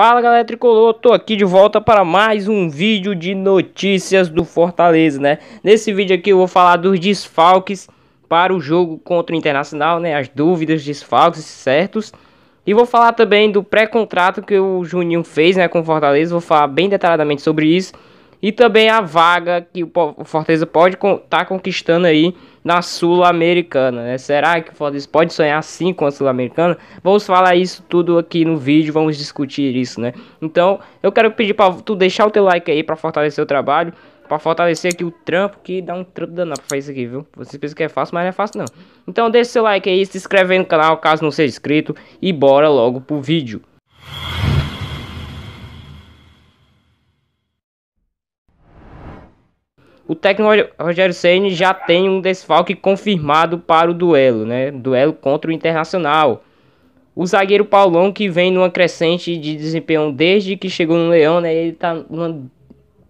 Fala galera tricolor, tô aqui de volta para mais um vídeo de notícias do Fortaleza, né? Nesse vídeo aqui eu vou falar dos desfalques para o jogo contra o Internacional, né? As dúvidas, desfalques certos. E vou falar também do pré-contrato que o Juninho fez, né, com o Fortaleza, vou falar bem detalhadamente sobre isso e também a vaga que o Fortaleza pode estar tá conquistando aí na Sul-Americana. Né? Será que o Fortaleza pode sonhar sim com a Sul-Americana? Vamos falar isso tudo aqui no vídeo, vamos discutir isso, né? Então, eu quero pedir para tu deixar o teu like aí para fortalecer o trabalho, para fortalecer aqui o trampo, que dá um trampo danado para fazer isso aqui, viu? Você pensa que é fácil, mas não é fácil não. Então, deixa seu like aí, se inscreve aí no canal caso não seja inscrito e bora logo pro vídeo. O técnico Rogério Ceni já tem um desfalque confirmado para o duelo, né? Duelo contra o Internacional. O zagueiro Paulão que vem numa crescente de desempenho desde que chegou no Leão, né? Ele tá numa...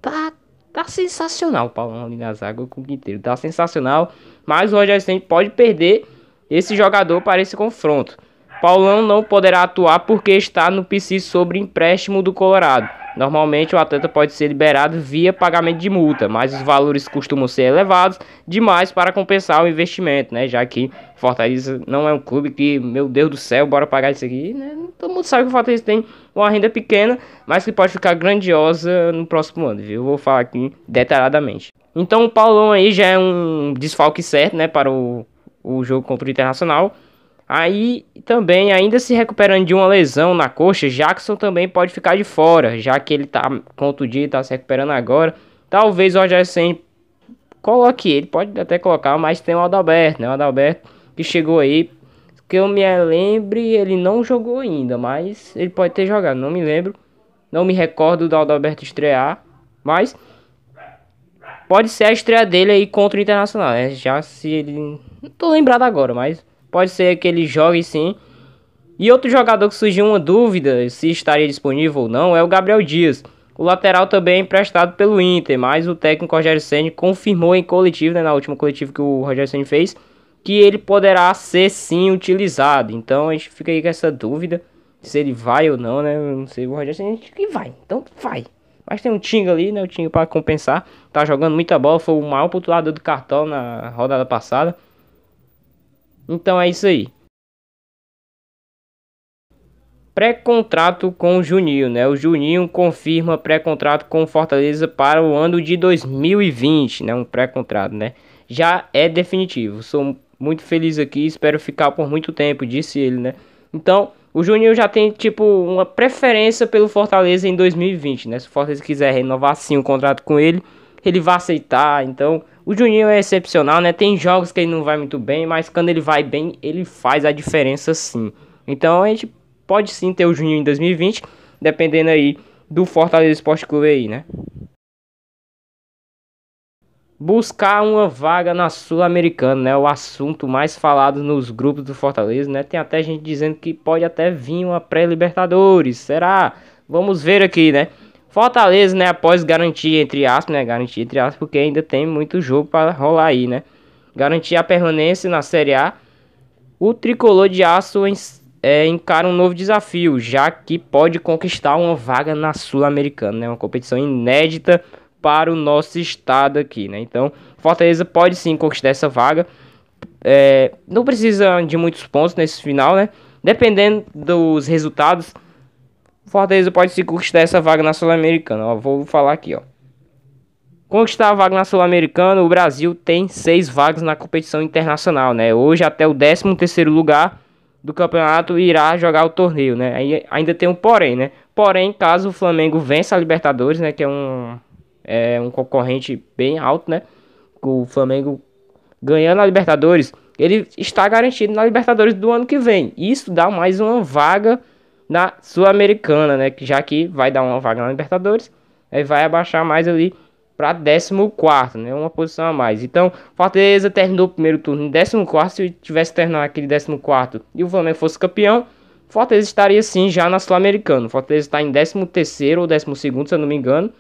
tá tá sensacional, Paulão ali na zaga com o Quinteiro, tá sensacional, mas o Rogério Ceni pode perder esse jogador para esse confronto. Paulão não poderá atuar porque está no PC sobre empréstimo do Colorado. Normalmente o atleta pode ser liberado via pagamento de multa, mas os valores costumam ser elevados demais para compensar o investimento, né? Já que Fortaleza não é um clube que, meu Deus do céu, bora pagar isso aqui, né? Todo mundo sabe que o Fortaleza tem uma renda pequena, mas que pode ficar grandiosa no próximo ano, viu? vou falar aqui detalhadamente. Então o Paulão aí já é um desfalque certo, né, para o, o jogo contra o Internacional. Aí também, ainda se recuperando de uma lesão na coxa, Jackson também pode ficar de fora, já que ele tá contundido, está se recuperando agora. Talvez o Roger Senna coloque ele, pode até colocar, mas tem o Adalberto, né? O Adalberto que chegou aí, que eu me lembre, ele não jogou ainda, mas ele pode ter jogado, não me lembro. Não me recordo do Adalberto estrear, mas pode ser a estreia dele aí contra o Internacional, né? Já se ele. Não tô lembrado agora, mas Pode ser que ele jogue sim. E outro jogador que surgiu uma dúvida se estaria disponível ou não é o Gabriel Dias. O lateral também é emprestado pelo Inter, mas o técnico Rogério Senna confirmou em coletivo, né, na última coletiva que o Rogério Senna fez, que ele poderá ser sim utilizado. Então a gente fica aí com essa dúvida se ele vai ou não, né? Eu não sei o Rogério gente que vai, então vai. Mas tem um Tinga ali, né? O Tinga para compensar. Tá jogando muita bola, foi o maior pontuador do cartão na rodada passada. Então é isso aí. Pré-contrato com o Juninho, né? O Juninho confirma pré-contrato com o Fortaleza para o ano de 2020, né? Um pré-contrato, né? Já é definitivo. Sou muito feliz aqui, espero ficar por muito tempo, disse ele, né? Então, o Juninho já tem, tipo, uma preferência pelo Fortaleza em 2020, né? Se o Fortaleza quiser renovar sim o contrato com ele, ele vai aceitar. Então, o Juninho é excepcional, né? Tem jogos que ele não vai muito bem, mas quando ele vai bem, ele faz a diferença sim. Então, a gente pode sim ter o Juninho em 2020, dependendo aí do Fortaleza Esporte Clube aí, né? buscar uma vaga na Sul-Americana, né? O assunto mais falado nos grupos do Fortaleza, né? Tem até gente dizendo que pode até vir uma pré-Libertadores. Será? Vamos ver aqui, né? Fortaleza, né, após garantir, entre aspas, né, garantir, entre aspas, porque ainda tem muito jogo para rolar aí, né, garantir a permanência na Série A, o tricolor de aço em, é, encara um novo desafio, já que pode conquistar uma vaga na Sul-Americana, né, uma competição inédita para o nosso estado aqui, né, então Fortaleza pode sim conquistar essa vaga, é, não precisa de muitos pontos nesse final, né, dependendo dos resultados, Fortaleza pode se conquistar essa vaga na Sul-Americana. vou falar aqui, ó. Conquistar a vaga na Sul-Americana, o Brasil tem seis vagas na competição internacional, né? Hoje até o 13 terceiro lugar do campeonato irá jogar o torneio, né? Aí ainda tem um porém, né? Porém, caso o Flamengo vença a Libertadores, né? Que é um, é um concorrente bem alto, né? O Flamengo ganhando a Libertadores, ele está garantido na Libertadores do ano que vem. Isso dá mais uma vaga na Sul-Americana, né? Já que vai dar uma vaga na Libertadores, aí vai abaixar mais ali para 14, né? Uma posição a mais. Então, Fortaleza terminou o primeiro turno em 14. Se tivesse terminado aquele 14 e o Flamengo fosse campeão, Fortaleza estaria sim já na Sul-Americana. Fortaleza está em 13 ou 12, se eu não me engano.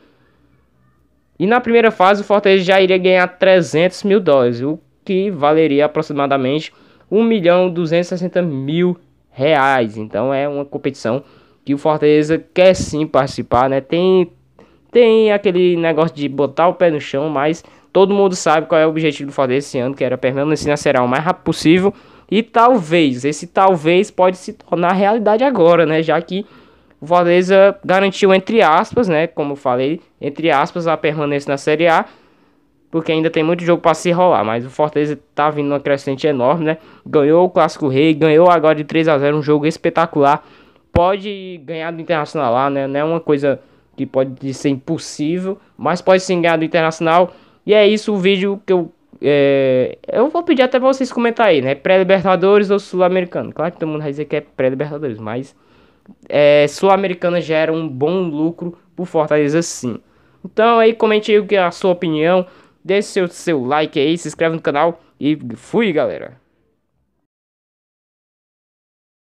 E na primeira fase, o Fortaleza já iria ganhar 300 mil dólares, o que valeria aproximadamente 1 milhão 260 mil reais. Então é uma competição que o Fortaleza quer sim participar, né? Tem tem aquele negócio de botar o pé no chão, mas todo mundo sabe qual é o objetivo do Fortaleza esse ano, que era permanecer na Será o mais rápido possível. E talvez, esse talvez pode se tornar realidade agora, né? Já que o Fortaleza garantiu, entre aspas, né? Como eu falei, entre aspas, a permanência na Série A porque ainda tem muito jogo para se rolar, mas o Fortaleza tá vindo uma crescente enorme, né? Ganhou o Clássico Rei, ganhou agora de 3 a 0 um jogo espetacular. Pode ganhar do Internacional lá, né? Não é uma coisa que pode ser impossível, mas pode sim ganhar do Internacional. E é isso o vídeo que eu é, eu vou pedir até pra vocês comentar aí, né? Pré-Libertadores ou Sul-Americano? Claro que todo mundo vai dizer que é pré-Libertadores, mas é, Sul-Americana gera um bom lucro pro Fortaleza sim. Então aí comente aí é a sua opinião. Deixe seu, seu like aí, se inscreve no canal e fui, galera.